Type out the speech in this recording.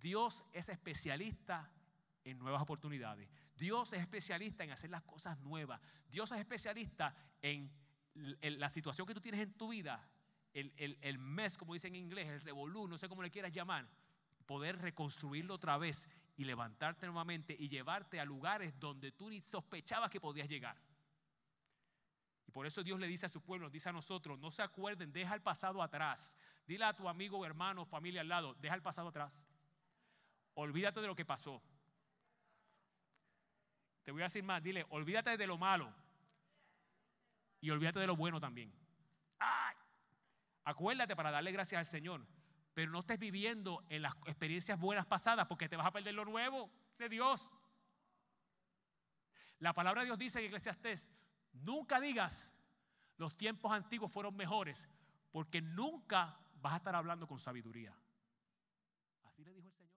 Dios es especialista en nuevas oportunidades. Dios es especialista en hacer las cosas nuevas. Dios es especialista en, la situación que tú tienes en tu vida, el, el mes, como dicen en inglés, el revolú, no sé cómo le quieras llamar, poder reconstruirlo otra vez y levantarte nuevamente y llevarte a lugares donde tú ni sospechabas que podías llegar. Y por eso Dios le dice a su pueblo, dice a nosotros, no se acuerden, deja el pasado atrás. Dile a tu amigo, hermano, familia al lado, deja el pasado atrás olvídate de lo que pasó. Te voy a decir más, dile, olvídate de lo malo y olvídate de lo bueno también. Acuérdate para darle gracias al Señor, pero no estés viviendo en las experiencias buenas pasadas porque te vas a perder lo nuevo de Dios. La palabra de Dios dice en Eclesiastes, nunca digas los tiempos antiguos fueron mejores, porque nunca vas a estar hablando con sabiduría. Así le dijo el Señor.